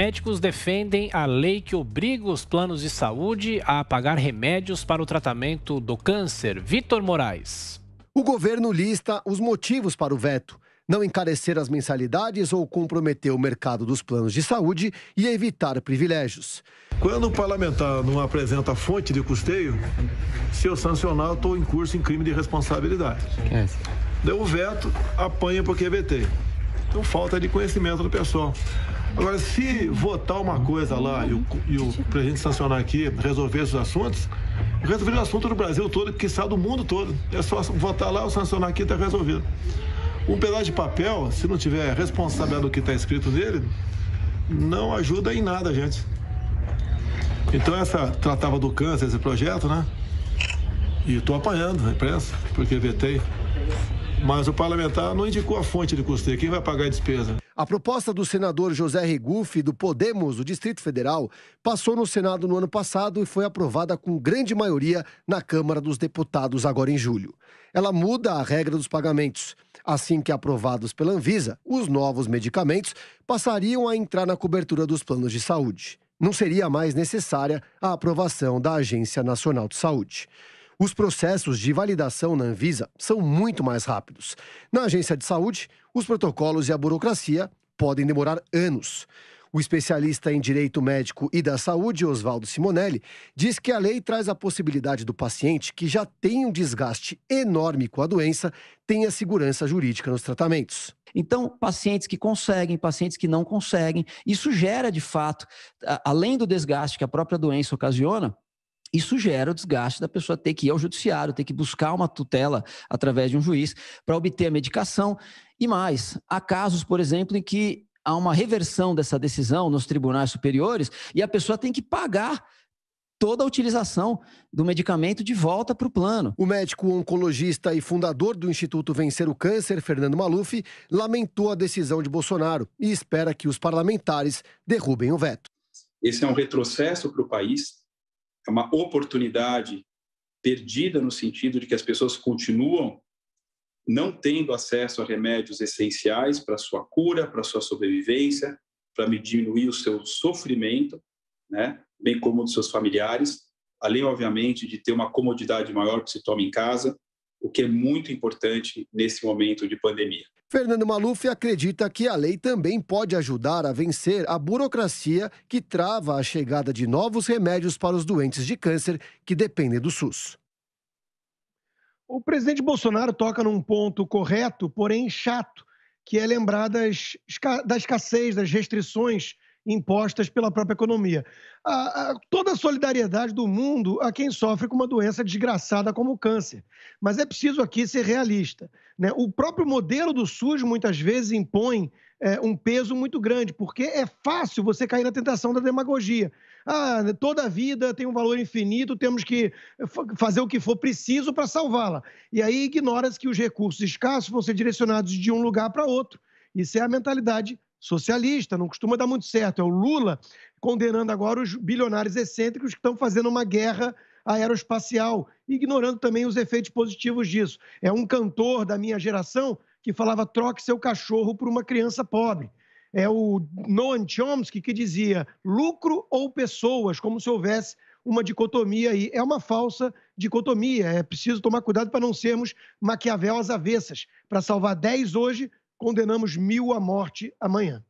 Médicos defendem a lei que obriga os planos de saúde a pagar remédios para o tratamento do câncer. Vitor Moraes. O governo lista os motivos para o veto. Não encarecer as mensalidades ou comprometer o mercado dos planos de saúde e evitar privilégios. Quando o parlamentar não apresenta fonte de custeio, se eu sancionar, estou em curso em crime de responsabilidade. É. Deu o veto, apanha porque é vetei. Então, falta de conhecimento do pessoal. Agora, se votar uma coisa lá e o, e o presidente sancionar aqui, resolver esses assuntos, resolver o assunto do Brasil todo, que sai do mundo todo. É só votar lá, ou sancionar aqui, está resolvido. Um pedaço de papel, se não tiver responsabilidade do que está escrito nele, não ajuda em nada, gente. Então, essa tratava do câncer, esse projeto, né? E estou apanhando a imprensa, porque vetei mas o parlamentar não indicou a fonte de custeio. Quem vai pagar a despesa? A proposta do senador José Regufe, do Podemos, do Distrito Federal, passou no Senado no ano passado e foi aprovada com grande maioria na Câmara dos Deputados, agora em julho. Ela muda a regra dos pagamentos. Assim que aprovados pela Anvisa, os novos medicamentos passariam a entrar na cobertura dos planos de saúde. Não seria mais necessária a aprovação da Agência Nacional de Saúde. Os processos de validação na Anvisa são muito mais rápidos. Na agência de saúde, os protocolos e a burocracia podem demorar anos. O especialista em direito médico e da saúde, Oswaldo Simonelli, diz que a lei traz a possibilidade do paciente que já tem um desgaste enorme com a doença tenha segurança jurídica nos tratamentos. Então, pacientes que conseguem, pacientes que não conseguem, isso gera de fato, além do desgaste que a própria doença ocasiona, isso gera o desgaste da pessoa ter que ir ao judiciário, ter que buscar uma tutela através de um juiz para obter a medicação. E mais, há casos, por exemplo, em que há uma reversão dessa decisão nos tribunais superiores e a pessoa tem que pagar toda a utilização do medicamento de volta para o plano. O médico oncologista e fundador do Instituto Vencer o Câncer, Fernando Maluf, lamentou a decisão de Bolsonaro e espera que os parlamentares derrubem o veto. Esse é um retrocesso para o país, é uma oportunidade perdida no sentido de que as pessoas continuam não tendo acesso a remédios essenciais para sua cura, para sua sobrevivência, para diminuir o seu sofrimento, né? bem como dos seus familiares, além, obviamente, de ter uma comodidade maior que se toma em casa, o que é muito importante nesse momento de pandemia. Fernando Maluf acredita que a lei também pode ajudar a vencer a burocracia que trava a chegada de novos remédios para os doentes de câncer que dependem do SUS. O presidente Bolsonaro toca num ponto correto, porém chato, que é lembrar das, da escassez, das restrições impostas pela própria economia. A, a, toda a solidariedade do mundo a quem sofre com uma doença desgraçada como o câncer. Mas é preciso aqui ser realista. Né? O próprio modelo do SUS muitas vezes impõe é, um peso muito grande, porque é fácil você cair na tentação da demagogia. Ah, toda a vida tem um valor infinito, temos que fazer o que for preciso para salvá-la. E aí ignora-se que os recursos escassos vão ser direcionados de um lugar para outro. Isso é a mentalidade socialista, não costuma dar muito certo. É o Lula condenando agora os bilionários excêntricos que estão fazendo uma guerra aeroespacial, ignorando também os efeitos positivos disso. É um cantor da minha geração que falava troque seu cachorro por uma criança pobre. É o Noam Chomsky que dizia lucro ou pessoas, como se houvesse uma dicotomia aí. É uma falsa dicotomia. É preciso tomar cuidado para não sermos Maquiavel às avessas, para salvar 10 hoje condenamos mil à morte amanhã.